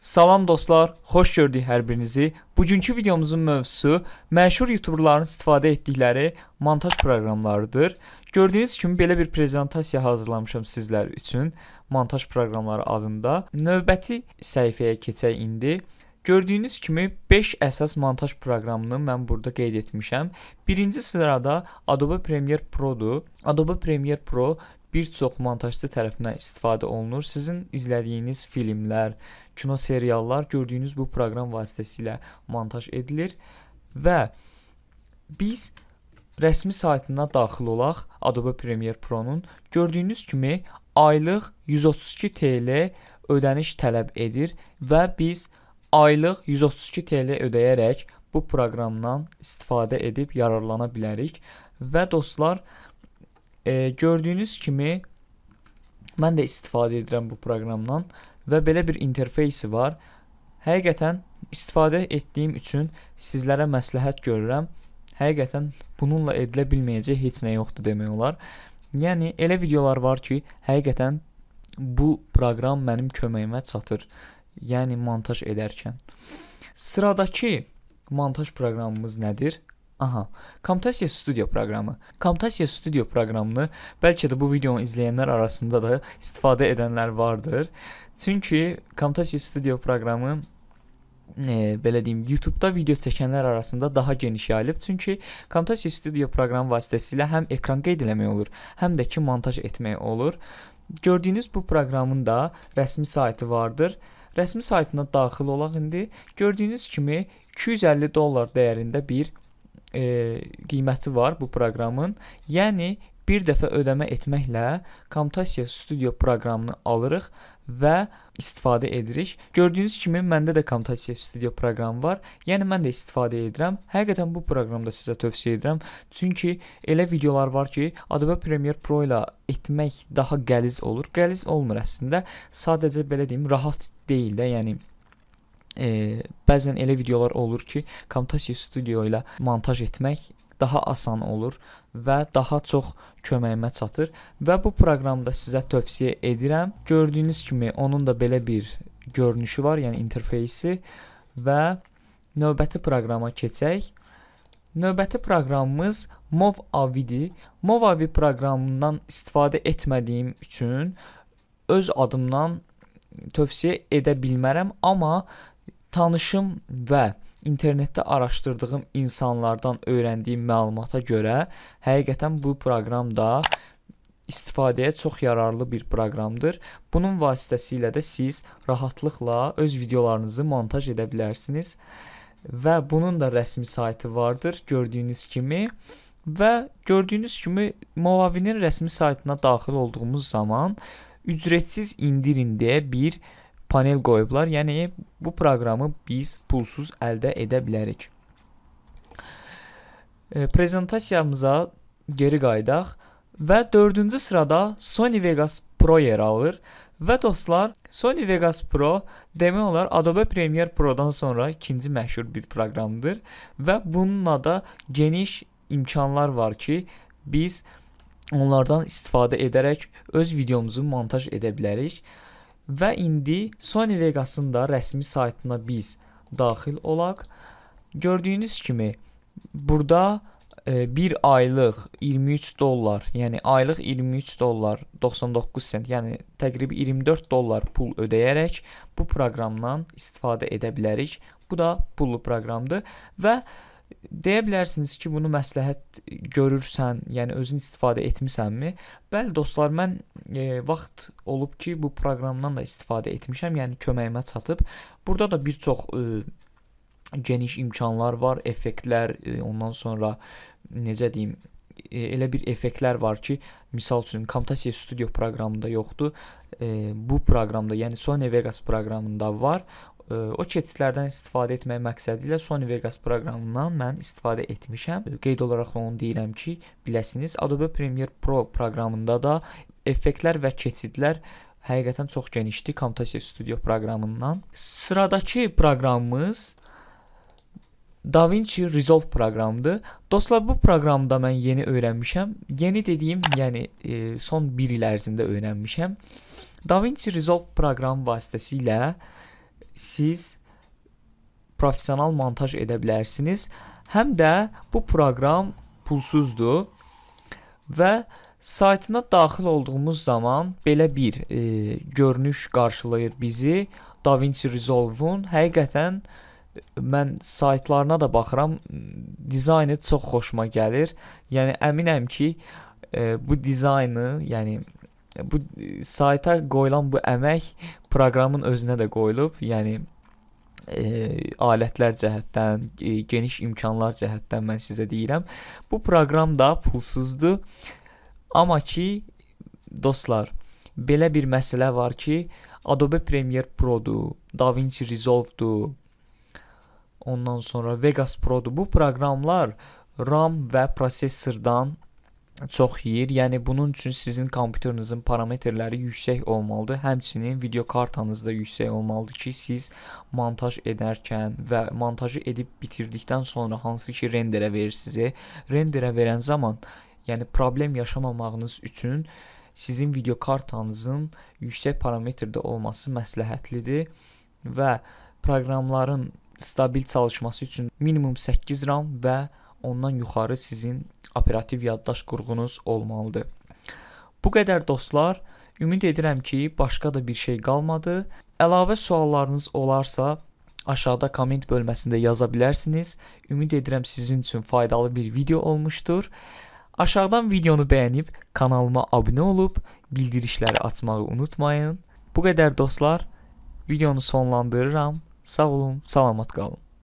Salam dostlar, xoş gördük hər birinizi. Bugünkü videomuzun mövzusu məşhur youtuberların istifadə etdikləri montaj proqramlarıdır. Gördüyünüz kimi belə bir prezentasiya hazırlamışam sizlər üçün montaj proqramları adında. Növbəti səhifəyə keçək indi. Gördüyünüz kimi 5 əsas montaj proqramını mən burada qeyd etmişəm. Birinci sırada Adobe Premiere Pro-dur. Adobe Premiere Pro bir çox montajçı tərəfindən istifadə olunur. Sizin izlədiyiniz filmlər, kino seriallar gördüyünüz bu proqram vasitəsilə montaj edilir və biz rəsmi saytına daxil olaq Adobe Premiere Pro-nun gördüyünüz kimi aylıq 132 TL ödəniş tələb edir və biz aylıq 132 TL ödəyərək bu proqramdan istifadə edib yararlana bilərik və dostlar E, gördüyünüz kimi mən də istifadə edirəm bu proqramdan və belə bir interfeysi var. Həqiqətən istifadə etdiyim üçün sizlərə məsləhət görürəm. Həqiqətən bununla edilə bilməyəcək heç nə yoxdur demək olar. Yəni elə videolar var ki, həqiqətən bu proqram mənim köməyimə çatır. Yəni montaj edərkən. Sıradakı montaj proqramımız nədir? Aha, Camtasia Studio proqramı. Camtasia Studio proqramını bəlkə də bu videonu izləyənlər arasında da istifadə edənlər vardır. Çünki Camtasia Studio proqramı e, belə deyim, YouTube-da video çəkənlər arasında daha geniş yayılıb. Çünki Camtasia Studio proqramı vasitəsilə həm ekran qeyd eləmək olur, həm də ki, montaj etmək olur. Gördüyünüz bu proqramın da rəsmi saytı vardır. Rəsmi saytına daxil olaq indi. Gördüyünüz kimi 250 dollar dəyərində bir e, qiyməti var bu proqramın. Yəni bir dəfə ödəmə etməklə Camtasia Studio proqramını alırıq və istifadə edirik. Gördüyünüz kimi məndə də Camtasia Studio proqramı var. Yəni mən də istifadə edirəm. Həqiqətən bu proqramı da sizə tövsiyə edirəm. Çünki elə videolar var ki, Adobe Premiere Pro ilə etmək daha qəliz olur. Qəliz olmur əslində. Sadəcə belə deyim, rahat deyil də, yəni e, bəzən elə videolar olur ki, Camtasia Studio ilə montaj etmək daha asan olur və daha çox köməyimə çatır və bu proqramda sizə tövsiyə edirəm. Gördüyünüz kimi onun da belə bir görünüşü var, yəni interfeysi və növbəti proqrama keçək. Növbəti proqramımız Mov Avi-dir. Mov Avi proqramından istifadə etmədiyim üçün öz adımdan tövsiyə edə bilmərəm, amma Tanışım və internetdə araşdırdığım insanlardan öyrəndiyim məlumata görə həqiqətən bu proqram da istifadəyə çox yararlı bir proqramdır. Bunun vasitəsilə də siz rahatlıqla öz videolarınızı montaj edə bilərsiniz və bunun da rəsmi saytı vardır, gördüyünüz kimi. Və gördüyünüz kimi Movavinin rəsmi saytına daxil olduğumuz zaman ücretsiz indirin deyə bir panel qoyublar. Yəni bu proqramı biz pulsuz əldə edə bilərik. E, prezentasiyamıza geri qayıdaq və 4-cü sırada Sony Vegas Pro yer alır. Və dostlar, Sony Vegas Pro demək olar Adobe Premiere Pro-dan sonra ikinci məşhur bir proqramdır və bununla da geniş imkanlar var ki, biz onlardan istifadə edərək öz videomuzu montaj edə bilərik. Və indi Sony Vegas-ın da rəsmi saytına biz daxil olaq. Gördüyünüz kimi burada e, bir aylıq 23 dollar, yəni aylıq 23 dollar 99 sent, yəni təqribi 24 dollar pul ödəyərək bu proqramdan istifadə edə bilərik. Bu da pullu proqramdır və e, deyə bilərsiniz ki, bunu məsləhət görürsən, yəni özün istifadə etmisənmi? Bəli dostlar, mən e, vaxt olub ki, bu proqramdan da istifadə etmişəm, yəni köməyimə çatıb. Burada da bir çox e, geniş imkanlar var, effektlər, e, ondan sonra necə deyim, e, elə bir effektlər var ki, misal üçün Camtasia Studio proqramında yoxdur. E, bu proqramda, yəni Sony Vegas proqramında var. O keçidlərdən istifadə etmək məqsədi ilə Sony Vegas proqramından mən istifadə etmişəm. Qeyd olaraq onu deyirəm ki, biləsiniz Adobe Premiere Pro proqramında da effektlər və keçidlər həqiqətən çox genişdir Camtasia Studio proqramından. Sıradakı proqramımız DaVinci Resolve proqramıdır. Dostlar, bu proqramda mən yeni öyrənmişəm. Yeni dediyim, yəni e, son 1 il ərzində öyrənmişəm. DaVinci Resolve proqramı vasitəsilə siz professional montaj edə bilərsiniz. Həm də bu proqram pulsuzdur və saytına daxil olduğumuz zaman belə bir e, görünüş qarşılayır bizi. DaVinci Resolve-un həqiqətən e, mən saytlarına da baxıram, dizaynı çox xoşuma gəlir. Yəni əminəm ki, e, bu dizaynı, yəni bu e, sayta qoyulan bu əmək proqramın özünə də qoyulub, yəni ə, e, alətlər cəhətdən, ə, e, geniş imkanlar cəhətdən mən sizə deyirəm. Bu proqram da pulsuzdur. Amma ki dostlar, belə bir məsələ var ki, Adobe Premiere Pro-du, DaVinci Resolve-du, ondan sonra Vegas Pro-du. Bu proqramlar RAM və prosessordan çox yeyir. Yəni bunun üçün sizin kompüterinizin parametrləri yüksək olmalıdır. Həmçinin video kartanız da yüksək olmalıdır ki, siz montaj edərkən və montajı edib bitirdikdən sonra hansı ki renderə verirsiniz, renderə verən zaman, yəni problem yaşamamağınız üçün sizin video kartanızın yüksək parametrdə olması məsləhətlidir və proqramların stabil çalışması üçün minimum 8 RAM və ondan yuxarı sizin operativ yaddaş qurğunuz olmalıdır. Bu qədər dostlar. Ümid edirəm ki, başqa da bir şey qalmadı. Əlavə suallarınız olarsa, aşağıda komment bölməsində yaza bilərsiniz. Ümid edirəm sizin üçün faydalı bir video olmuşdur. Aşağıdan videonu bəyənib kanalıma abunə olub bildirişləri açmağı unutmayın. Bu qədər dostlar. Videonu sonlandırıram. Sağ olun, salamat qalın.